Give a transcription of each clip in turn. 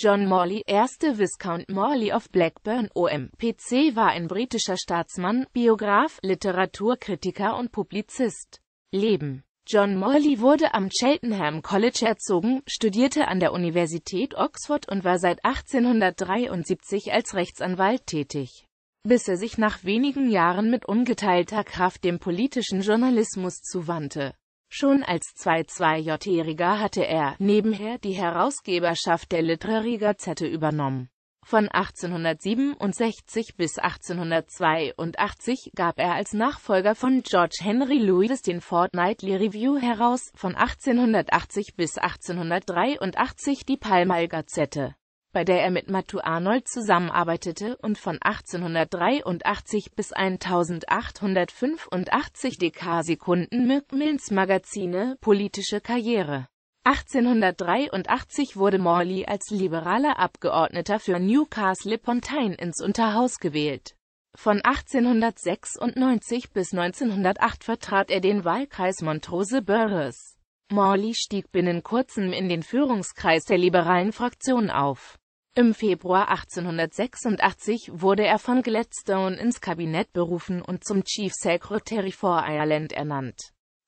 John Morley, erste Viscount Morley of Blackburn, OMPC, war ein britischer Staatsmann, Biograf, Literaturkritiker und Publizist. Leben John Morley wurde am Cheltenham College erzogen, studierte an der Universität Oxford und war seit 1873 als Rechtsanwalt tätig, bis er sich nach wenigen Jahren mit ungeteilter Kraft dem politischen Journalismus zuwandte Schon als 2-2-Jähriger hatte er nebenher die Herausgeberschaft der Literary Gazette übernommen. Von 1867 bis 1882 gab er als Nachfolger von George Henry Lewis den Fortnightly Review heraus, von 1880 bis 1883 die Pall Gazette bei der er mit Matthew Arnold zusammenarbeitete und von 1883 bis 1885 Dekarsekunden Mills Magazine Politische Karriere. 1883 wurde Morley als liberaler Abgeordneter für newcastle pontine ins Unterhaus gewählt. Von 1896 bis 1908 vertrat er den Wahlkreis Montrose-Burris. Morley stieg binnen kurzem in den Führungskreis der liberalen Fraktion auf. Im Februar 1886 wurde er von Gladstone ins Kabinett berufen und zum Chief Secretary for Ireland ernannt.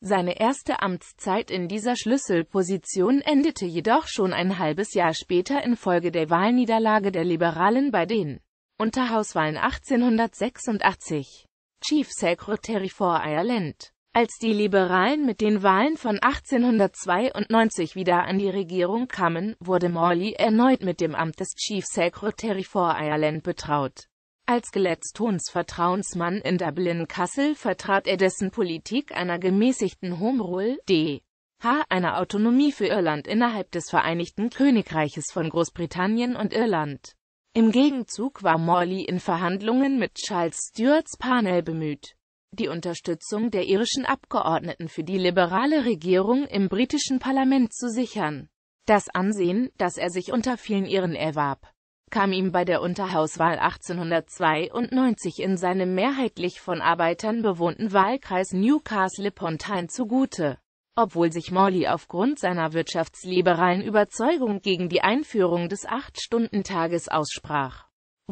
Seine erste Amtszeit in dieser Schlüsselposition endete jedoch schon ein halbes Jahr später infolge der Wahlniederlage der Liberalen bei den Unterhauswahlen 1886. Chief Secretary for Ireland als die Liberalen mit den Wahlen von 1892 wieder an die Regierung kamen, wurde Morley erneut mit dem Amt des Chief Secretary for Ireland betraut. Als Gladstones Vertrauensmann in Dublin-Kassel vertrat er dessen Politik einer gemäßigten Home Rule, d. h. einer Autonomie für Irland innerhalb des Vereinigten Königreiches von Großbritannien und Irland. Im Gegenzug war Morley in Verhandlungen mit Charles Stuarts Panel bemüht die Unterstützung der irischen Abgeordneten für die liberale Regierung im britischen Parlament zu sichern. Das Ansehen, das er sich unter vielen Iren erwarb, kam ihm bei der Unterhauswahl 1892 in seinem mehrheitlich von Arbeitern bewohnten Wahlkreis Newcastle-upon-Tyne zugute. Obwohl sich Morley aufgrund seiner wirtschaftsliberalen Überzeugung gegen die Einführung des Acht-Stunden-Tages aussprach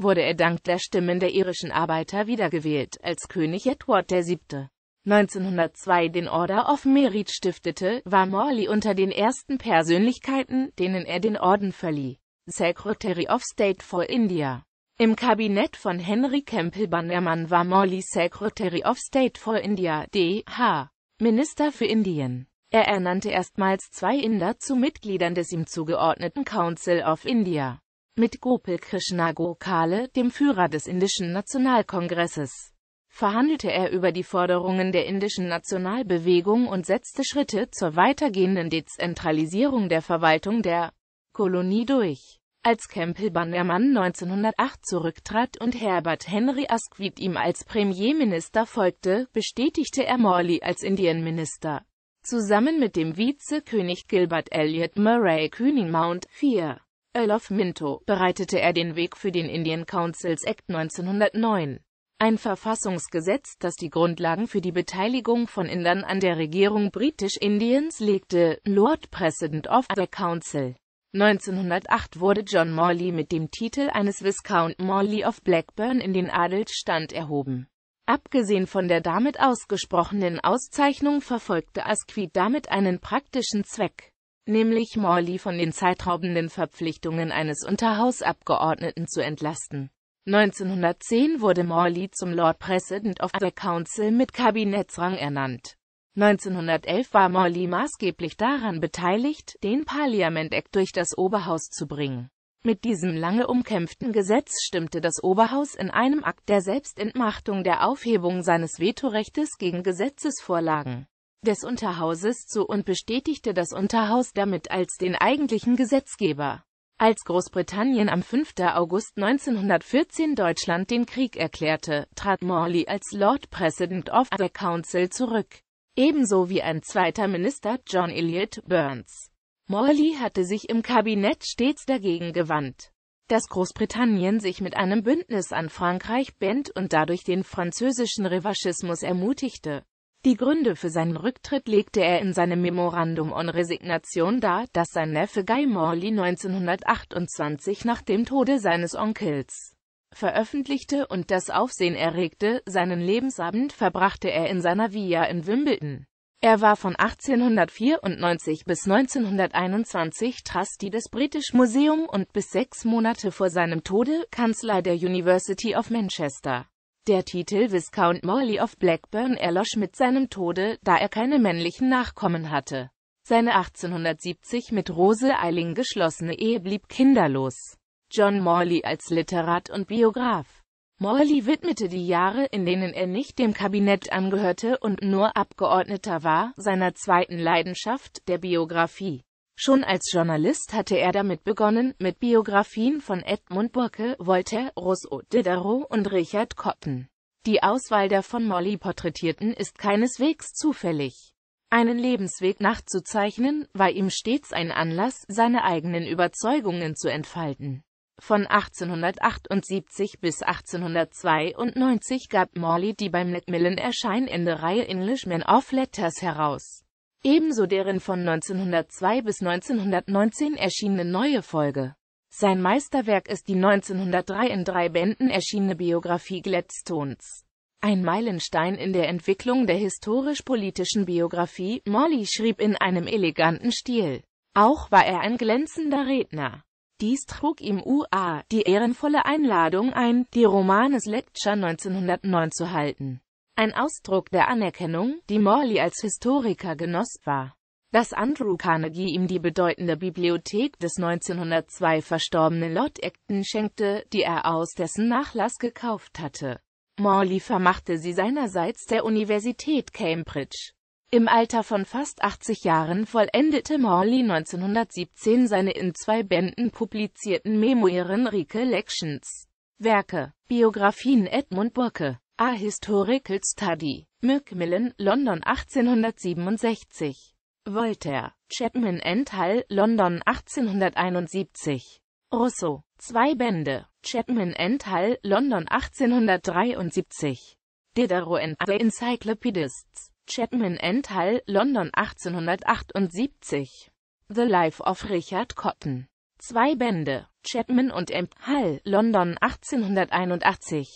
wurde er dank der Stimmen der irischen Arbeiter wiedergewählt, als König Edward VII. 1902 den Order of Merit stiftete, war Morley unter den ersten Persönlichkeiten, denen er den Orden verlieh. Secretary of State for India im Kabinett von Henry Campbell Bannerman war Morley Secretary of State for India, D.H. Minister für Indien. Er ernannte erstmals zwei Inder zu Mitgliedern des ihm zugeordneten Council of India mit Gopal Krishna Gokhale, dem Führer des indischen Nationalkongresses, verhandelte er über die Forderungen der indischen Nationalbewegung und setzte Schritte zur weitergehenden Dezentralisierung der Verwaltung der Kolonie durch. Als Campbell Bannermann 1908 zurücktrat und Herbert Henry Asquith ihm als Premierminister folgte, bestätigte er Morley als Indienminister. Zusammen mit dem Vizekönig Gilbert Elliot Murray Cunningmount, Mount 4. Earl of Minto, bereitete er den Weg für den Indian Councils Act 1909. Ein Verfassungsgesetz, das die Grundlagen für die Beteiligung von Indern an der Regierung Britisch-Indiens legte, Lord President of the Council. 1908 wurde John Morley mit dem Titel eines Viscount Morley of Blackburn in den Adelsstand erhoben. Abgesehen von der damit ausgesprochenen Auszeichnung verfolgte Asquith damit einen praktischen Zweck nämlich Morley von den zeitraubenden Verpflichtungen eines Unterhausabgeordneten zu entlasten. 1910 wurde Morley zum Lord President of the Council mit Kabinettsrang ernannt. 1911 war Morley maßgeblich daran beteiligt, den Parliament Act durch das Oberhaus zu bringen. Mit diesem lange umkämpften Gesetz stimmte das Oberhaus in einem Akt der Selbstentmachtung der Aufhebung seines Vetorechtes gegen Gesetzesvorlagen des Unterhauses zu und bestätigte das Unterhaus damit als den eigentlichen Gesetzgeber. Als Großbritannien am 5. August 1914 Deutschland den Krieg erklärte, trat Morley als Lord President of the Council zurück, ebenso wie ein zweiter Minister, John Elliot Burns. Morley hatte sich im Kabinett stets dagegen gewandt, dass Großbritannien sich mit einem Bündnis an Frankreich bänd und dadurch den französischen Revanchismus ermutigte. Die Gründe für seinen Rücktritt legte er in seinem Memorandum on Resignation dar, dass sein Neffe Guy Morley 1928 nach dem Tode seines Onkels veröffentlichte und das Aufsehen erregte. Seinen Lebensabend verbrachte er in seiner Via in Wimbledon. Er war von 1894 bis 1921 Trustee des British Museum und bis sechs Monate vor seinem Tode Kanzler der University of Manchester. Der Titel Viscount Morley of Blackburn erlosch mit seinem Tode, da er keine männlichen Nachkommen hatte. Seine 1870 mit Rose Eiling geschlossene Ehe blieb kinderlos. John Morley als Literat und Biograf Morley widmete die Jahre, in denen er nicht dem Kabinett angehörte und nur Abgeordneter war, seiner zweiten Leidenschaft, der Biografie. Schon als Journalist hatte er damit begonnen, mit Biografien von Edmund Burke, Voltaire, Rousseau, Diderot und Richard Cotton. Die Auswahl der von Molly porträtierten ist keineswegs zufällig. Einen Lebensweg nachzuzeichnen, war ihm stets ein Anlass, seine eigenen Überzeugungen zu entfalten. Von 1878 bis 1892 gab Morley die beim Macmillan erscheinende Reihe Englishman of Letters heraus ebenso deren von 1902 bis 1919 erschienene neue Folge. Sein Meisterwerk ist die 1903 in drei Bänden erschienene Biografie Gladstones. Ein Meilenstein in der Entwicklung der historisch-politischen Biografie, Molly schrieb in einem eleganten Stil. Auch war er ein glänzender Redner. Dies trug ihm UA die ehrenvolle Einladung ein, die Romanes Lecture 1909 zu halten ein Ausdruck der Anerkennung, die Morley als Historiker genoss, war, dass Andrew Carnegie ihm die bedeutende Bibliothek des 1902 verstorbenen Lord Acton schenkte, die er aus dessen Nachlass gekauft hatte. Morley vermachte sie seinerseits der Universität Cambridge. Im Alter von fast 80 Jahren vollendete Morley 1917 seine in zwei Bänden publizierten Memoiren Recollections, Werke, Biografien Edmund Burke, A Historical Study. Macmillan, London 1867. Voltaire. Chapman et al., London 1871. Russo, Zwei Bände. Chapman et al., London 1873. Diderot and the Encyclopedists. Chapman et al., London 1878. The Life of Richard Cotton. Zwei Bände. Chapman and M. Hall, London 1881.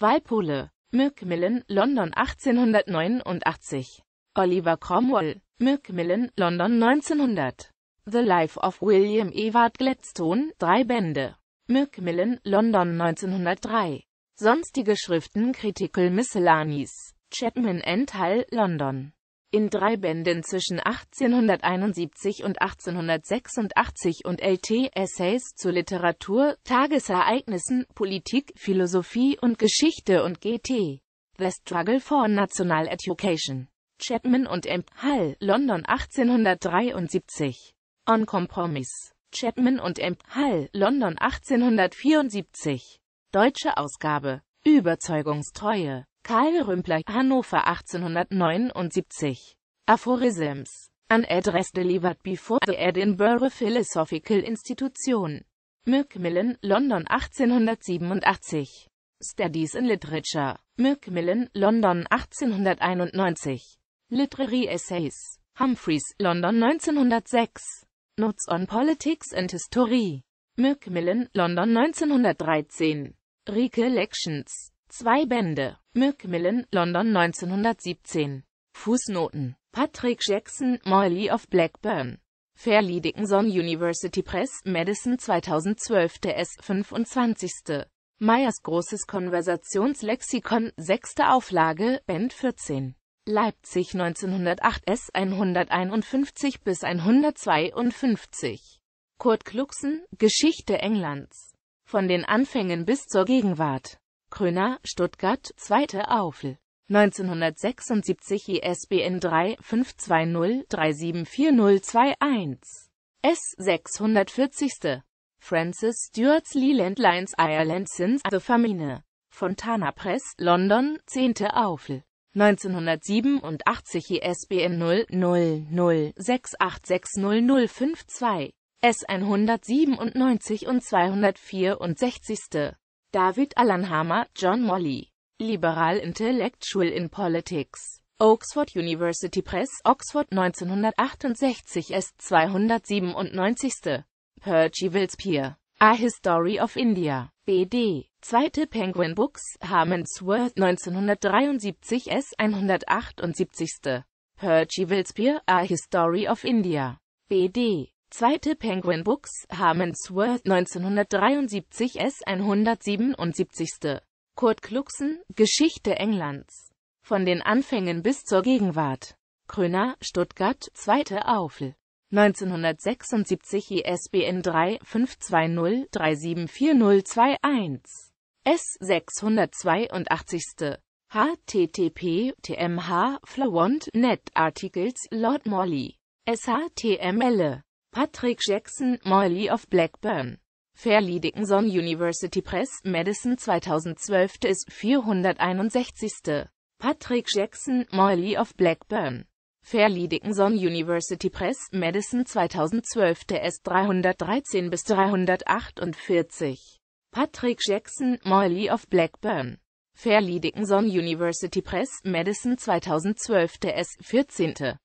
Walpole. Macmillan, London 1889. Oliver Cromwell, Macmillan, London 1900. The Life of William Ewart Gladstone, drei Bände. Macmillan, London 1903. Sonstige Schriften Critical Miscellanies. Chapman and Hall, London in drei Bänden zwischen 1871 und 1886 und LT Essays zu Literatur, Tagesereignissen, Politik, Philosophie und Geschichte und GT. The Struggle for National Education. Chapman und M. Hall, London 1873. On Compromise. Chapman und M. Hall, London 1874. Deutsche Ausgabe. Überzeugungstreue. Karl Rümpler, Hannover 1879. Aphorisms. An address delivered before the Edinburgh Philosophical Institution. Macmillan, London 1887. Studies in Literature. Macmillan, London 1891. Literary Essays. Humphreys, London 1906. Notes on Politics and History. Macmillan, London 1913. Recollections. Zwei Bände. Macmillan, London 1917. Fußnoten. Patrick Jackson, Molly of Blackburn. Fairleigh Dickinson University Press, Madison 2012 TS 25. Meyers Großes Konversationslexikon, 6. Auflage, Band 14. Leipzig 1908 S. 151 bis 152. Kurt Kluxen, Geschichte Englands. Von den Anfängen bis zur Gegenwart. Kröner, Stuttgart, 2. Aufl. 1976 ISBN 3 520 374021. S. 640. Francis Stewart's Leland Lines Ireland Since the Famine. Fontana Press, London, 10. Aufl. 1987 ISBN 0-00-6860052, S197 und 264. David Alan Hammer, John Molly. Liberal Intellectual in Politics. Oxford University Press, Oxford 1968 S. 297. Percy Wilspear. A History of India. BD. Zweite Penguin Books, Harmonsworth 1973 S. 178. Percy Wilspear, A History of India. BD. Zweite Penguin Books, Harmonsworth 1973 S. 177. Kurt Kluxen, Geschichte Englands. Von den Anfängen bis zur Gegenwart. Kröner, Stuttgart, zweite Aufel. 1976 ISBN 3 520 374021 S. 682. http tmh flawont net articles Lord Morley. SHTML e. Patrick Jackson, Molly of Blackburn. Fairleigh Dickinson University Press, Madison 2012 ist 461. Patrick Jackson, Molly of Blackburn. Fairleigh Dickinson University Press, Madison 2012 TS 313 bis 348. Patrick Jackson, Molly of Blackburn. Fairleigh Dickinson University Press, Madison 2012 TS 14.